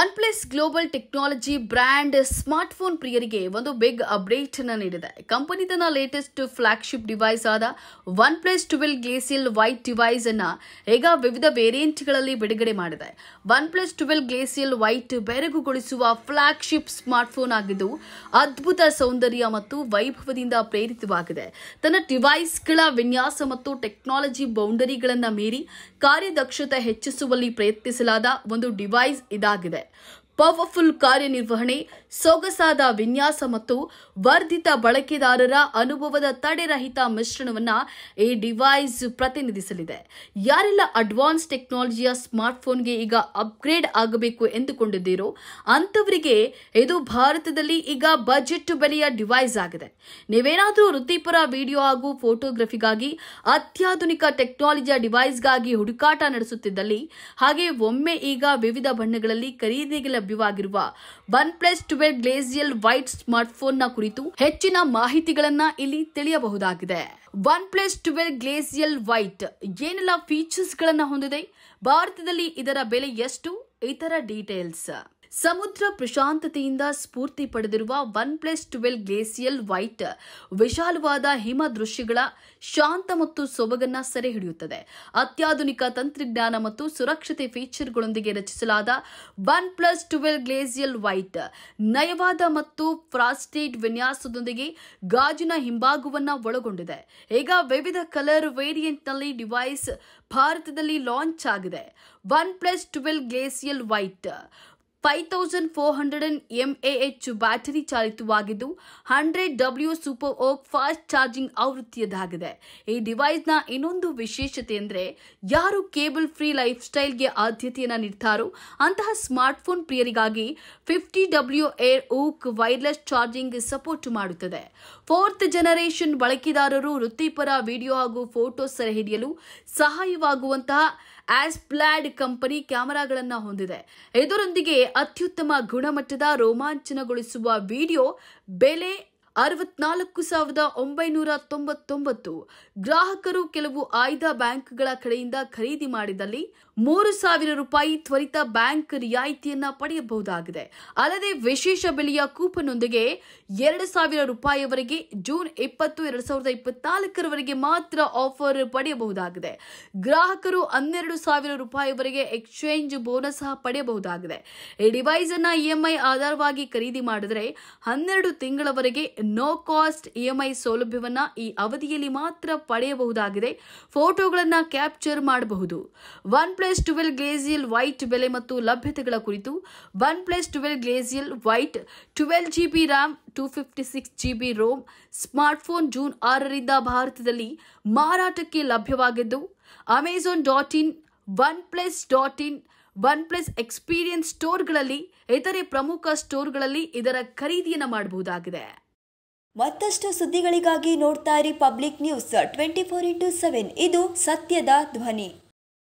One OnePlus global technology brand smartphone ಪ್ರಿಯರಿಗೆ ಒಂದು big update ಅನ್ನು ನೀಡಿದೆ ಕಂಪನಿ ತನ್ನ ಲೇಟೆಸ್ಟ್ ಫ್ಲಾಗ್ಶಿಪ್ ಡಿವೈಸ್ ಆದ OnePlus twelve glacial white device ಅನ್ನ ಈಗ ವಿವಿಧ ವೇರಿಯಂಟ್ಗಳಲ್ಲಿ ಬಿಡುಗಡೆ ಮಾಡಿದೆ OnePlus twelve glacial white ಬೆರಗುಗೊಳಿಸುವ ಫ್ಲಾಗ್ಶಿಪ್ ಸ್ಮಾರ್ಟ್ಫೋನ್ ಆಗಿದ್ದು ಅದ್ಭುತ ಸೌಂದರ್ಯ ಮತ್ತು ವೈಭವದಿಂದ ಪ್ರೇರಿತವಾಗಿದೆ ತನ್ನ ಡಿವೈಸ್ಗಳ ವಿನ್ಯಾಸ ಮತ್ತು ಟೆಕ್ನಾಲಜಿ ಬೌಂಡರಿಗಳನ್ನು ಮೀರಿ ಕಾರ್ಯದಕ್ಷತೆ ಹೆಚ್ಚಿಸುವಲ್ಲಿ ಪ್ರಯತ್ನಿಸಲಾದ ಒಂದು ಡಿವೈಸ್ ಇದಾಗಿದೆ talking that. ಪವರ್ಫುಲ್ ಕಾರ್ಯನಿರ್ವಹಣೆ ಸೊಗಸಾದ ವಿನ್ಯಾಸ ಮತ್ತು ವರ್ಧಿತ ಬಳಕೆದಾರರ ಅನುಭವದ ತಡೆರಹಿತ ಮಿಶ್ರಣವನ್ನು ಈ ಡಿವೈಸ್ ಪ್ರತಿನಿಧಿಸಲಿದೆ ಯಾರೆಲ್ಲ ಅಡ್ವಾನ್ಸ್ ಟೆಕ್ನಾಲಜಿಯ ಸ್ಮಾರ್ಟ್ಫೋನ್ಗೆ ಈಗ ಅಪ್ಗ್ರೇಡ್ ಆಗಬೇಕು ಎಂದುಕೊಂಡಿದ್ದೀರೋ ಅಂಥವರಿಗೆ ಇದು ಭಾರತದಲ್ಲಿ ಈಗ ಬಜೆಟ್ ಬೆಲೆಯ ಡಿವೈಸ್ ಆಗಿದೆ ನೀವೇನಾದರೂ ವೃತ್ತಿಪರ ವಿಡಿಯೋ ಹಾಗೂ ಫೋಟೋಗ್ರಫಿಗಾಗಿ ಅತ್ಯಾಧುನಿಕ ಟೆಕ್ನಾಲಜಿಯ ಡಿವೈಸ್ಗಾಗಿ ಹುಡುಕಾಟ ನಡೆಸುತ್ತಿದ್ದಲ್ಲಿ ಹಾಗೆ ಒಮ್ಮೆ ಈಗ ವಿವಿಧ ಬಣ್ಣಗಳಲ್ಲಿ ಖರೀದಿಗೆ ಲಭ್ಯವಾಗಿರುವ OnePlus twelve glacial white ನ ಕುರಿತು ಹೆಚ್ಚಿನ ಮಾಹಿತಿಗಳನ್ನ ಇಲ್ಲಿ ತಿಳಿಯಬಹುದಾಗಿದೆ OnePlus twelve glacial white ಏನೆಲ್ಲ ಫೀಚರ್ಸ್ ಗಳನ್ನ ಹೊಂದಿದೆ ಭಾರತದಲ್ಲಿ ಇದರ ಬೆಲೆ ಎಷ್ಟು ಇತರ ಡೀಟೇಲ್ಸ್ ಸಮುದ್ರ ಪ್ರಶಾಂತತೆಯಿಂದ ಸ್ಫೂರ್ತಿ ಪಡೆದಿರುವ OnePlus twelve glacial white ವಿಶಾಲವಾದ ಹಿಮ ದೃಶ್ಯಗಳ ಶಾಂತ ಮತ್ತು ಸೊಬಗನ್ನ ಸೆರೆ ಹಿಡಿಯುತ್ತದೆ ಅತ್ಯಾಧುನಿಕ ತಂತ್ರಜ್ಞಾನ ಮತ್ತು ಸುರಕ್ಷತೆ ಫೀಚರ್ಗಳೊಂದಿಗೆ ರಚಿಸಲಾದ OnePlus twelve glacial white ನಯವಾದ ಮತ್ತು ಫ್ರಾಸ್ಟೇಡ್ ವಿನ್ಯಾಸದೊಂದಿಗೆ ಗಾಜಿನ ಹಿಂಭಾಗವನ್ನ ಒಳಗೊಂಡಿದೆ ಈಗ ವಿವಿಧ ಕಲರ್ ವೇರಿಯಂಟ್ನಲ್ಲಿ ಡಿವೈಸ್ ಭಾರತದಲ್ಲಿ ಲಾಂಚ್ ಆಗಿದೆ OnePlus twelve glacial white five thousand four hundred battery ಚಾಲಿತವಾಗಿದ್ದು hundred W super VOOC fast charging ಆವೃತ್ತಿಯದಾಗಿದೆ ಈ ಡಿವೈಸ್ನ ಇನ್ನೊಂದು ವಿಶೇಷತೆ ಅಂದರೆ ಯಾರು ಕೇಬಲ್ ಫ್ರೀ ಲೈಫ್ ಸ್ಟೈಲ್ಗೆ ಆದ್ಯತೆಯನ್ನು ನೀಡ್ತಾರೋ ಅಂತಹ ಸ್ಮಾರ್ಟ್ಫೋನ್ ಪ್ರಿಯರಿಗಾಗಿ fifty W air VOOC wireless charging support ಮಾಡುತ್ತದೆ ಫೋರ್ತ್ ಜನರೇಷನ್ ಬಳಕೆದಾರರು ವೃತ್ತಿಪರ ವಿಡಿಯೋ ಹಾಗೂ ಫೋಟೋ ಸೆರೆ ಹಿಡಿಯಲು ಸಹಾಯವಾಗುವಂತಹ ಆಸ್ಪ್ಲಾಡ್ ಕಂಪನಿ ಕ್ಯಾಮೆರಾಗಳನ್ನು ಹೊಂದಿದೆ ಇದರೊಂದಿಗೆ ಅತ್ಯುತ್ತಮ ಗುಣಮಟ್ಟದ ರೋಮಾಂಚನಗೊಳಿಸುವ ವಿಡಿಯೋ ಬೆಲೆ ಅರವತ್ನಾಲ್ಕು ಸಾವಿರದ ಒಂಬೈನೂರ ತೊಂಬತ್ತೊಂಬತ್ತು ಗ್ರಾಹಕರು ಕೆಲವು ಆಯ್ದ ಬ್ಯಾಂಕ್ಗಳ ಕಡೆಯಿಂದ ಖರೀದಿ ಮಾಡಿದಲ್ಲಿ ಮೂರು ಸಾವಿರ ರೂಪಾಯಿ ತ್ವರಿತ ಬ್ಯಾಂಕ್ ರಿಯಾಯಿತಿಯನ್ನ ಪಡೆಯಬಹುದಾಗಿದೆ ಅಲ್ಲದೆ ವಿಶೇಷ ಬೆಲೆಯ ಕೂಪನ್ನೊಂದಿಗೆ ಎರಡು ಸಾವಿರ ರೂಪಾಯಿವರೆಗೆ ಜೂನ್ ಇಪ್ಪತ್ತು ಎರಡು ಸಾವಿರದ ಇಪ್ಪತ್ನಾಲ್ಕರವರೆಗೆ ಮಾತ್ರ ಆಫರ್ ಪಡೆಯಬಹುದಾಗಿದೆ ಗ್ರಾಹಕರು ಹನ್ನೆರಡು ಸಾವಿರ ರೂಪಾಯಿವರೆಗೆ ಎಕ್ಸ್ಚೇಂಜ್ ಬೋನಸ್ ಸಹ ಪಡೆಯಬಹುದಾಗಿದೆ ಈ ಡಿವೈಸ್ ಅನ್ನ ಇಎಂಐ ಆಧಾರವಾಗಿ ಖರೀದಿ ಮಾಡಿದರೆ ಹನ್ನೆರಡು ತಿಂಗಳವರೆಗೆ ನೋ ಕಾಸ್ಟ್ ಇಎಂಐ e ಸೌಲಭ್ಯವನ್ನು ಈ ಅವಧಿಯಲ್ಲಿ ಮಾತ್ರ ಪಡೆಯಬಹುದಾಗಿದೆ ಫೋಟೋಗಳನ್ನು ಕ್ಯಾಪ್ಚರ್ ಮಾಡಬಹುದು OnePlus twelve glacial white ಬೆಲೆ ಮತ್ತು ಲಭ್ಯತೆಗಳ ಕುರಿತು OnePlus twelve glacial white twelve G B RAM two fifty six G B ROM smartphone June ಆರರಿಂದ ಭಾರತದಲ್ಲಿ ಮಾರಾಟಕ್ಕೆ ಲಭ್ಯವಾಗಿದ್ದು Amazon dot in OnePlus dot in OnePlus experience ಸ್ಟೋರ್ಗಳಲ್ಲಿ ಇತರೆ ಪ್ರಮುಖ ಸ್ಟೋರ್ಗಳಲ್ಲಿ ಇದರ ಖರೀದಿಯನ್ನು ಮಾಡಬಹುದಾಗಿದೆ ಮತ್ತಷ್ಟು ಸುದ್ದಿಗಳಿಗಾಗಿ ನೋಡ್ತಾ ಇರಿ Public News twenty four into seven ಇದು ಸತ್ಯದ ಧ್ವನಿ